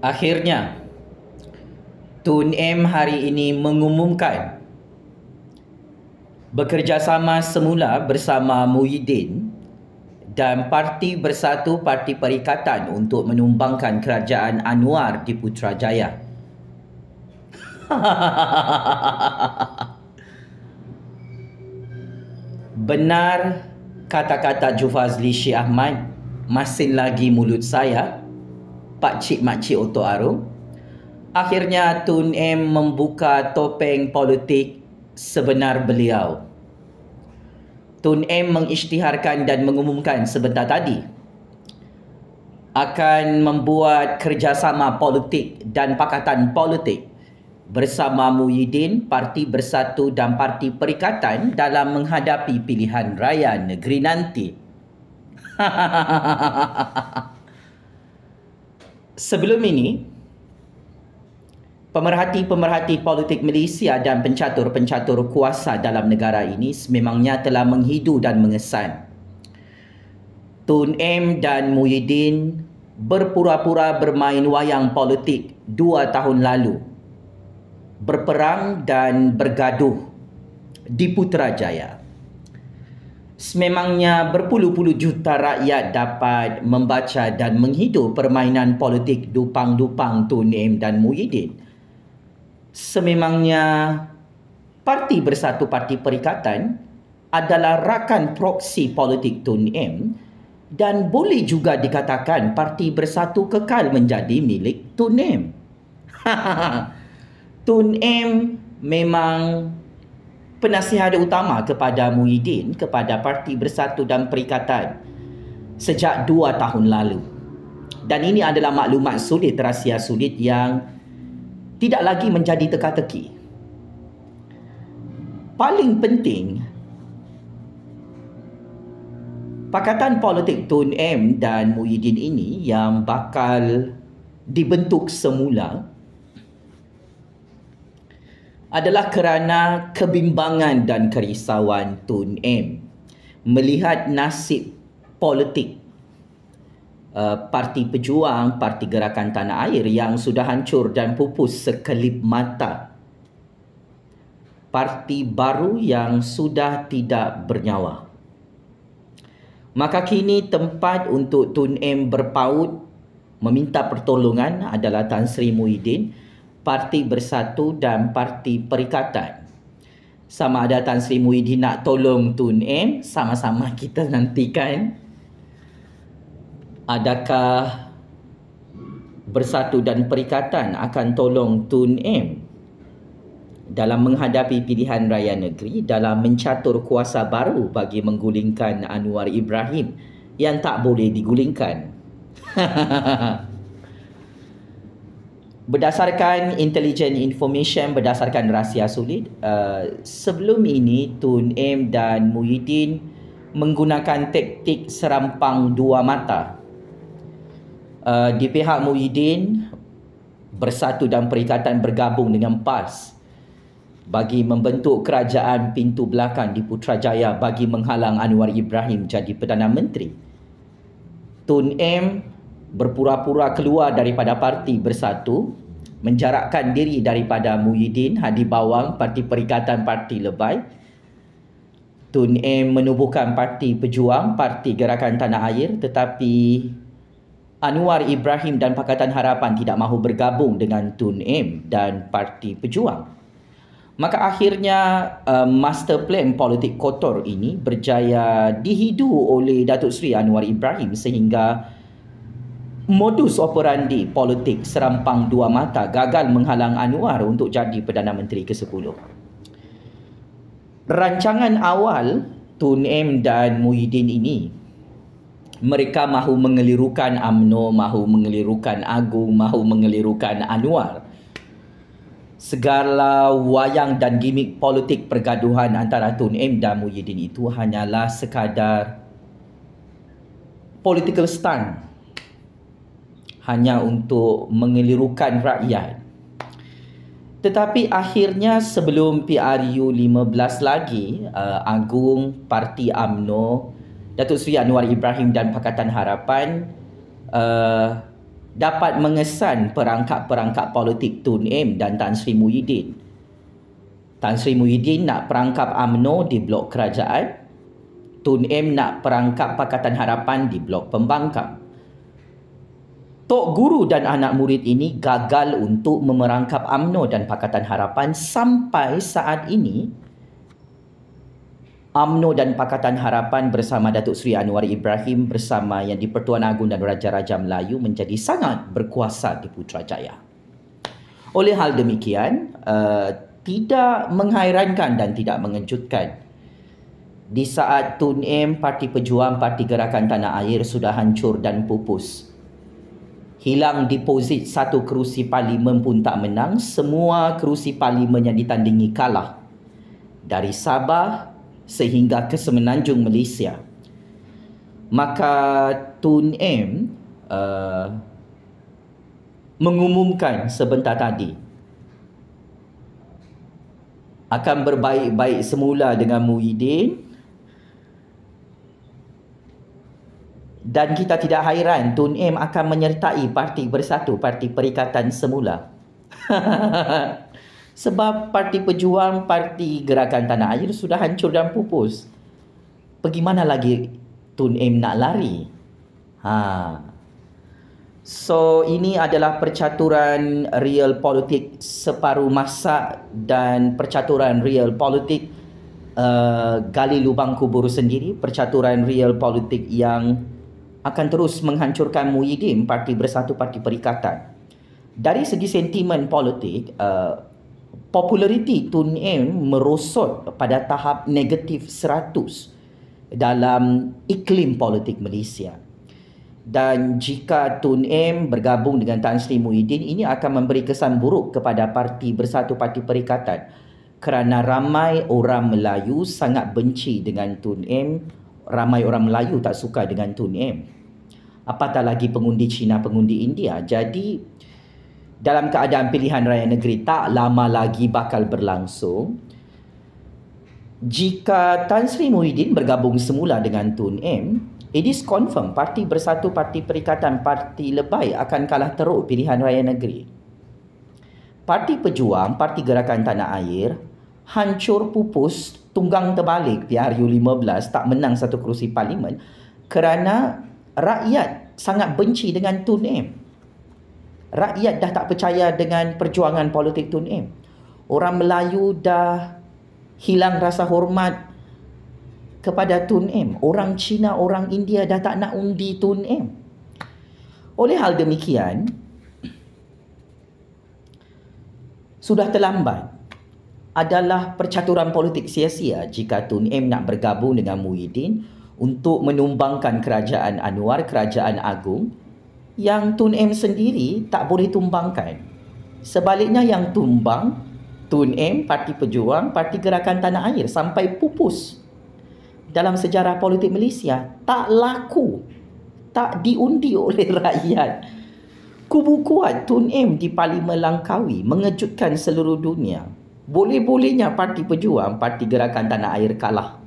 Akhirnya Tun M hari ini mengumumkan bekerjasama semula bersama Muhyiddin dan Parti Bersatu Parti Perikatan untuk menumbangkan kerajaan Anwar di Putrajaya. Benar kata-kata Jufazli Syi Ahmad, masih lagi mulut saya Pak Cik Mak Cik Otto Arum. Akhirnya Tun M membuka topeng politik sebenar beliau. Tun M mengisytiharkan dan mengumumkan sebentar tadi akan membuat kerjasama politik dan pakatan politik bersama Muhyiddin, Parti Bersatu dan Parti Perikatan dalam menghadapi pilihan raya negeri nanti. Hahaha. sebelum ini pemerhati-pemerhati politik Malaysia dan pencatur-pencatur kuasa dalam negara ini sememangnya telah menghidu dan mengesan. Tun M dan Muhyiddin berpura-pura bermain wayang politik dua tahun lalu. Berperang dan bergaduh di Putrajaya sememangnya berpuluh-puluh juta rakyat dapat membaca dan menghidu permainan politik dupang-dupang Tunim dan Muhyiddin. Sememangnya Parti Bersatu Parti Perikatan adalah rakan proksi politik Tun M dan boleh juga dikatakan Parti Bersatu kekal menjadi milik Tun M. Tun M memang penasihat utama kepada Muhyiddin kepada Parti Bersatu dan Perikatan sejak dua tahun lalu. Dan ini adalah maklumat sulit, rahsia sulit yang tidak lagi menjadi teka-teki. Paling penting, Pakatan Politik Tun M dan Muhyiddin ini yang bakal dibentuk semula adalah kerana kebimbangan dan kerisauan Tun M melihat nasib politik uh, Parti Pejuang, Parti Gerakan Tanah Air yang sudah hancur dan pupus sekelip mata. Parti baru yang sudah tidak bernyawa. Maka kini tempat untuk Tun M berpaut meminta pertolongan adalah Tan Sri Muhyiddin Parti Bersatu dan Parti Perikatan. Sama ada Tan Sri Muhyiddin nak tolong Tun Em sama-sama kita nantikan. Adakah Bersatu dan Perikatan akan tolong Tun Em dalam menghadapi pilihan raya negeri dalam mencatur kuasa baru bagi menggulingkan Anwar Ibrahim yang tak boleh digulingkan. berdasarkan intelligent information berdasarkan rahsia sulit, uh, sebelum ini Tun Aim dan Muhyiddin menggunakan taktik serampang dua mata uh, di pihak Muhyiddin bersatu dan perikatan bergabung dengan PAS bagi membentuk kerajaan pintu belakang di Putrajaya bagi menghalang Anwar Ibrahim jadi Perdana Menteri. Tun M berpura-pura keluar daripada parti bersatu menjarakkan diri daripada Muhyiddin Hadi Bawang Parti Perikatan Parti Lebai Tun Em menubuhkan Parti Pejuang Parti Gerakan Tanah Air tetapi Anwar Ibrahim dan Pakatan Harapan tidak mahu bergabung dengan Tun Em dan Parti Pejuang maka akhirnya uh, master plan politik kotor ini berjaya dihidu oleh Datuk Seri Anwar Ibrahim sehingga modus operandi politik serampang dua mata gagal menghalang Anwar untuk jadi Perdana Menteri ke-10. Rancangan awal Tun M dan Muhyiddin ini mereka mahu mengelirukan AMNO, mahu mengelirukan Agung, mahu mengelirukan Anwar. Segala wayang dan gimmick politik pergaduhan antara Tun M dan Muhyiddin itu hanyalah sekadar political stunt hanya untuk mengelirukan rakyat. Tetapi akhirnya sebelum PRU 15 lagi, uh, Agung, Parti AMNO, Datuk Seri Anwar Ibrahim dan Pakatan Harapan uh, dapat mengesan perangkap-perangkap politik Tun M dan Tan Sri Muhyiddin. Tan Sri Muhyiddin nak perangkap AMNO di blok kerajaan, Tun M nak perangkap Pakatan Harapan di blok pembangkang. Tok Guru dan anak murid ini gagal untuk memerangkap UMNO dan Pakatan Harapan sampai saat ini. UMNO dan Pakatan Harapan bersama Datuk Seri Anwar Ibrahim bersama yang di Pertuan Agung dan Raja-Raja Melayu menjadi sangat berkuasa di Putrajaya. Oleh hal demikian, uh, tidak menghairankan dan tidak mengejutkan di saat Tun M, Parti Pejuang, Parti Gerakan Tanah Air sudah hancur dan pupus hilang deposit satu kerusi parlimen pun tak menang, semua kerusi parlimen yang ditandingi kalah. Dari Sabah sehingga ke Semenanjung Malaysia. Maka Tun M uh, mengumumkan sebentar tadi akan berbaik-baik semula dengan Muhyiddin dan kita tidak hairan Tun M akan menyertai Parti Bersatu, Parti Perikatan semula. Sebab Parti Pejuang, Parti Gerakan Tanah Air sudah hancur dan pupus. Bagaimana lagi Tun M nak lari? Ha. So ini adalah percaturan real politik separuh masa dan percaturan real politik uh, gali lubang kubur sendiri, percaturan real politik yang akan terus menghancurkan Muhyiddin e Parti Bersatu Parti Perikatan. Dari segi sentimen politik, uh, populariti Tun M merosot pada tahap negatif 100 dalam iklim politik Malaysia. Dan jika Tun M bergabung dengan Tan Sri Muhyiddin, ini akan memberi kesan buruk kepada Parti Bersatu Parti Perikatan kerana ramai orang Melayu sangat benci dengan Tun M ramai orang Melayu tak suka dengan Tun M. Apatah lagi pengundi Cina, pengundi India. Jadi dalam keadaan pilihan raya negeri tak lama lagi bakal berlangsung. Jika Tan Sri Muhyiddin bergabung semula dengan Tun M, it is confirm Parti Bersatu, Parti Perikatan, Parti lebay akan kalah teruk pilihan raya negeri. Parti Pejuang, Parti Gerakan Tanah Air hancur pupus tunggang terbalik PRU 15 tak menang satu kerusi parlimen kerana rakyat sangat benci dengan Tun M. Rakyat dah tak percaya dengan perjuangan politik Tun M. Orang Melayu dah hilang rasa hormat kepada Tun M. Orang Cina, orang India dah tak nak undi Tun M. Oleh hal demikian, sudah terlambat adalah percaturan politik sia-sia jika Tun M nak bergabung dengan Muhyiddin untuk menumbangkan kerajaan Anwar, kerajaan agung yang Tun M sendiri tak boleh tumbangkan. Sebaliknya yang tumbang Tun M, Parti Pejuang, Parti Gerakan Tanah Air sampai pupus dalam sejarah politik Malaysia tak laku, tak diundi oleh rakyat. Kubu kuat Tun M di Parlimen Langkawi mengejutkan seluruh dunia boleh-bolehnya parti pejuang, parti gerakan tanah air kalah.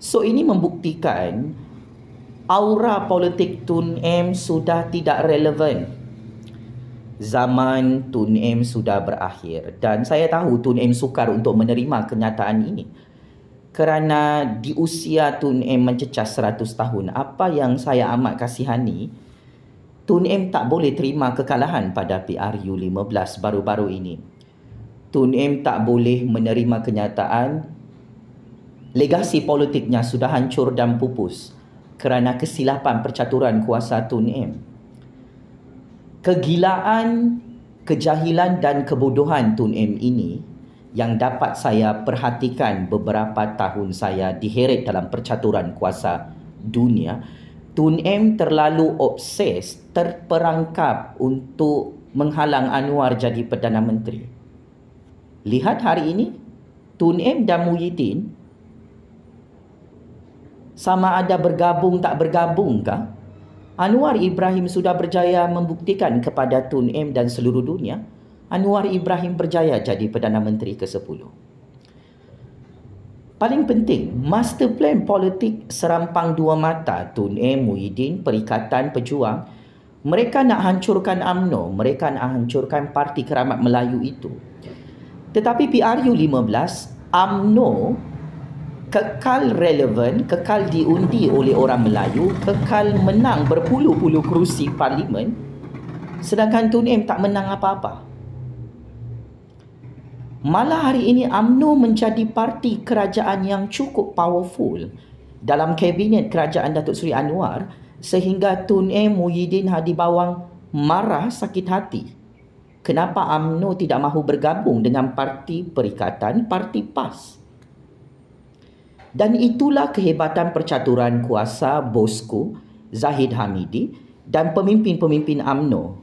So ini membuktikan aura politik Tun M sudah tidak relevan. Zaman Tun M sudah berakhir dan saya tahu Tun M sukar untuk menerima kenyataan ini. Kerana di usia Tun M mencecah 100 tahun, apa yang saya amat kasihani, Tun M tak boleh terima kekalahan pada PRU 15 baru-baru ini. Tun Im tak boleh menerima kenyataan legasi politiknya sudah hancur dan pupus kerana kesilapan percaturan kuasa Tun Im. Kegilaan, kejahilan dan kebodohan Tun Im ini yang dapat saya perhatikan beberapa tahun saya diheret dalam percaturan kuasa dunia, Tun M terlalu obses terperangkap untuk menghalang Anwar jadi Perdana Menteri. Lihat hari ini Tun M dan Muhyiddin sama ada bergabung tak bergabungkah? Anwar Ibrahim sudah berjaya membuktikan kepada Tun M dan seluruh dunia. Anwar Ibrahim berjaya jadi Perdana Menteri ke-10. Paling penting, master plan politik serampang dua mata Tun M, Muhyiddin, Perikatan, Pejuang. Mereka nak hancurkan UMNO, mereka nak hancurkan Parti Keramat Melayu itu. Tetapi PRU 15 AMNO kekal relevan, kekal diundi oleh orang Melayu, kekal menang berpuluh-puluh kerusi parlimen sedangkan Tun M tak menang apa-apa. Malah hari ini AMNO menjadi parti kerajaan yang cukup powerful dalam kabinet kerajaan Datuk Seri Anwar sehingga Tun M Muhyiddin Hadi Bawang marah sakit hati kenapa AMNO tidak mahu bergabung dengan Parti Perikatan, Parti PAS. Dan itulah kehebatan percaturan kuasa Bosku, Zahid Hamidi dan pemimpin-pemimpin AMNO.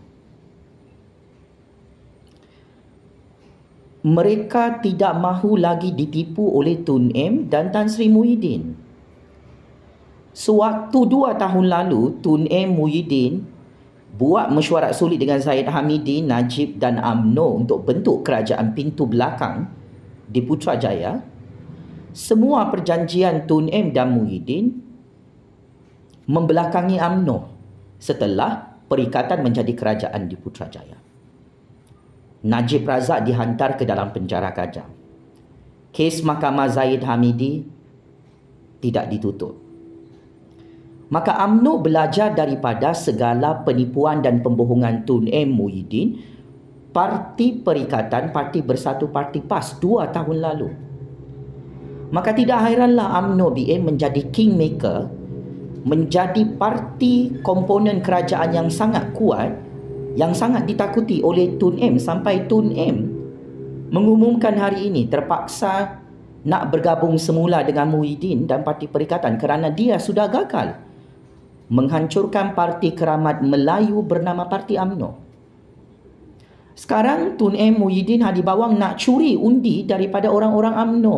Mereka tidak mahu lagi ditipu oleh Tun M dan Tan Sri Muhyiddin. Sewaktu dua tahun lalu, Tun M. Muhyiddin buat mesyuarat sulit dengan Zaid Hamidi, Najib dan AMNO untuk bentuk kerajaan pintu belakang di Putrajaya, semua perjanjian Tun M dan Muhyiddin membelakangi AMNO setelah perikatan menjadi kerajaan di Putrajaya. Najib Razak dihantar ke dalam penjara kajang. Kes mahkamah Zaid Hamidi tidak ditutup. Maka UMNO belajar daripada segala penipuan dan pembohongan Tun M. Muhyiddin Parti Perikatan, Parti Bersatu, Parti PAS dua tahun lalu. Maka tidak hairanlah UMNO BA menjadi kingmaker, menjadi parti komponen kerajaan yang sangat kuat, yang sangat ditakuti oleh Tun M. Sampai Tun M. mengumumkan hari ini terpaksa nak bergabung semula dengan Muhyiddin dan Parti Perikatan kerana dia sudah gagal menghancurkan Parti Keramat Melayu bernama Parti UMNO. Sekarang Tun M. Muhyiddin Hadi Bawang nak curi undi daripada orang-orang UMNO.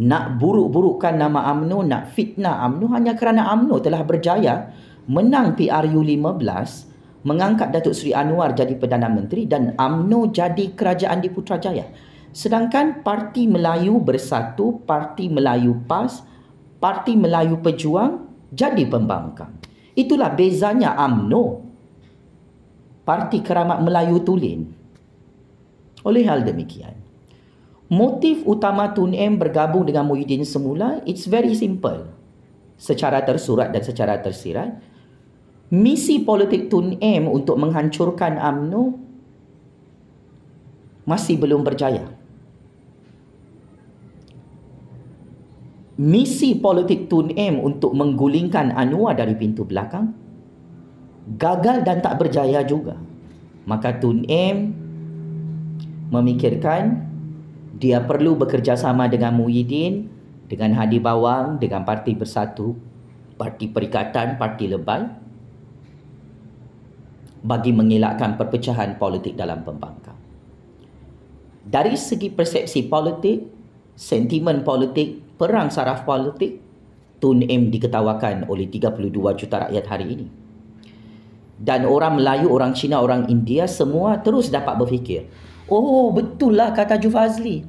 Nak buruk-burukkan nama UMNO, nak fitnah UMNO hanya kerana UMNO telah berjaya menang PRU15, mengangkat Datuk Seri Anwar jadi Perdana Menteri dan UMNO jadi Kerajaan di Putrajaya. Sedangkan Parti Melayu Bersatu, Parti Melayu PAS, Parti Melayu Pejuang jadi pembangkang. Itulah bezanya AMNO. Parti Keramat Melayu Tulen. Oleh hal demikian, motif utama Tun M bergabung dengan Muhyiddin semula, it's very simple. Secara tersurat dan secara tersirat, misi politik Tun M untuk menghancurkan AMNO masih belum berjaya. misi politik Tun M untuk menggulingkan Anwar dari pintu belakang gagal dan tak berjaya juga. Maka Tun M memikirkan dia perlu bekerjasama dengan Muhyiddin, dengan Hadi Bawang, dengan Parti Bersatu, Parti Perikatan, Parti Lebal bagi mengelakkan perpecahan politik dalam pembangkang. Dari segi persepsi politik, sentimen politik perang saraf politik Tun M diketawakan oleh 32 juta rakyat hari ini. Dan orang Melayu, orang Cina, orang India semua terus dapat berfikir. Oh, betullah kata Jufazli.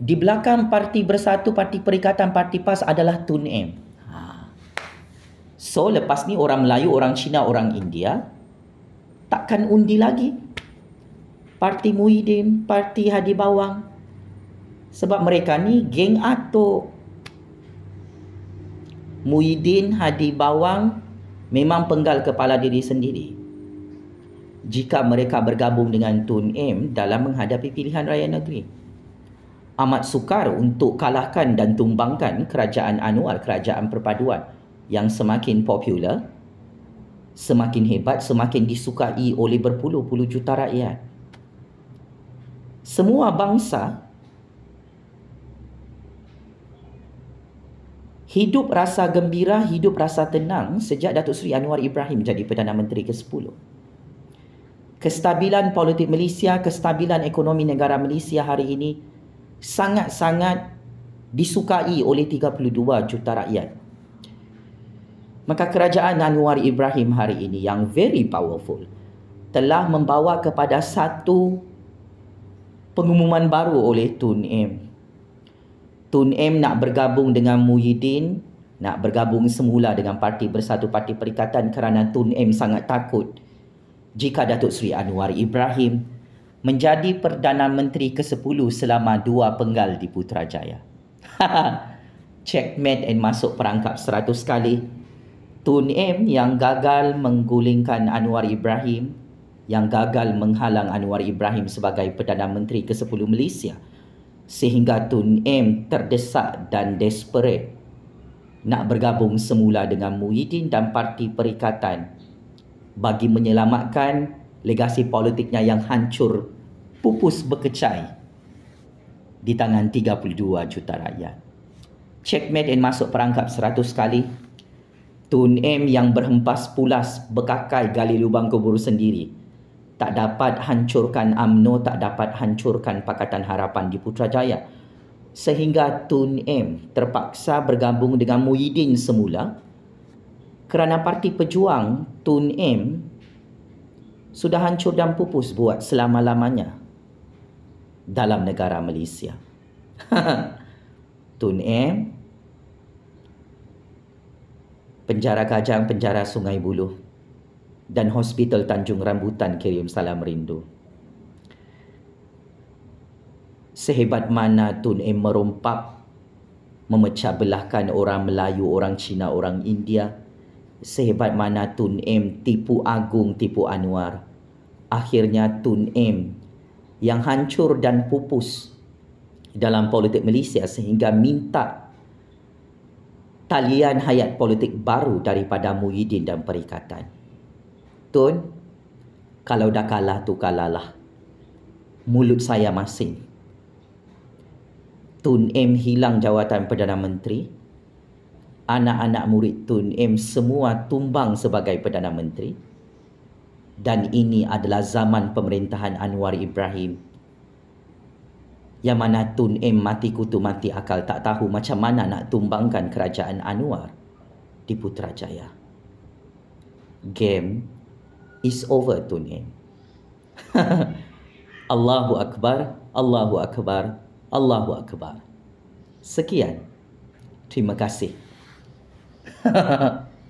Di belakang Parti Bersatu, Parti Perikatan, Parti PAS adalah Tun M. Ha. So, lepas ni orang Melayu, orang Cina, orang India takkan undi lagi. Parti Muhyiddin, Parti Hadi Bawang, sebab mereka ni geng atuk. Muhyiddin Hadi Bawang memang penggal kepala diri sendiri. Jika mereka bergabung dengan Tun M dalam menghadapi pilihan raya negeri. Amat sukar untuk kalahkan dan tumbangkan kerajaan Anwar, kerajaan perpaduan yang semakin popular, semakin hebat, semakin disukai oleh berpuluh-puluh juta rakyat. Semua bangsa hidup rasa gembira, hidup rasa tenang sejak Datuk Seri Anwar Ibrahim jadi Perdana Menteri ke-10. Kestabilan politik Malaysia, kestabilan ekonomi negara Malaysia hari ini sangat-sangat disukai oleh 32 juta rakyat. Maka kerajaan Anwar Ibrahim hari ini yang very powerful telah membawa kepada satu pengumuman baru oleh Tun M. Tun M nak bergabung dengan Muhyiddin nak bergabung semula dengan Parti Bersatu Parti Perikatan kerana Tun M sangat takut jika Datuk Seri Anwar Ibrahim menjadi Perdana Menteri ke-10 selama dua penggal di Putrajaya. Checkmate and masuk perangkap seratus kali. Tun M yang gagal menggulingkan Anwar Ibrahim, yang gagal menghalang Anwar Ibrahim sebagai Perdana Menteri ke-10 Malaysia – sehingga Tun M terdesak dan desperate nak bergabung semula dengan Muhyiddin dan Parti Perikatan bagi menyelamatkan legasi politiknya yang hancur pupus berkecai di tangan 32 juta rakyat. Checkmate and masuk perangkap 100 kali. Tun M yang berhempas pulas berkakai gali lubang kubur sendiri tak dapat hancurkan AMNO, tak dapat hancurkan Pakatan Harapan di Putrajaya. Sehingga Tun M terpaksa bergabung dengan Muhyiddin semula kerana parti pejuang Tun M sudah hancur dan pupus buat selama-lamanya dalam negara Malaysia. Tun M penjara Kajang, penjara Sungai buluh dan Hospital Tanjung Rambutan kirim salam rindu. Sehebat mana Tun Em merompak memecah belahkan orang Melayu, orang Cina, orang India. Sehebat mana Tun Em tipu agung, tipu Anwar. Akhirnya Tun Em yang hancur dan pupus dalam politik Malaysia sehingga minta talian hayat politik baru daripada Muhyiddin dan Perikatan. Tun, kalau dah kalah tu kalahlah. Mulut saya masing. Tun M hilang jawatan Perdana Menteri. Anak-anak murid Tun M semua tumbang sebagai Perdana Menteri. Dan ini adalah zaman pemerintahan Anwar Ibrahim. Yang mana Tun M mati kutu mati akal tak tahu macam mana nak tumbangkan kerajaan Anwar di Putrajaya. Game Is over to me. Allahu Akbar, Allahu Akbar, Allahu Akbar. Sekian. Terima kasih.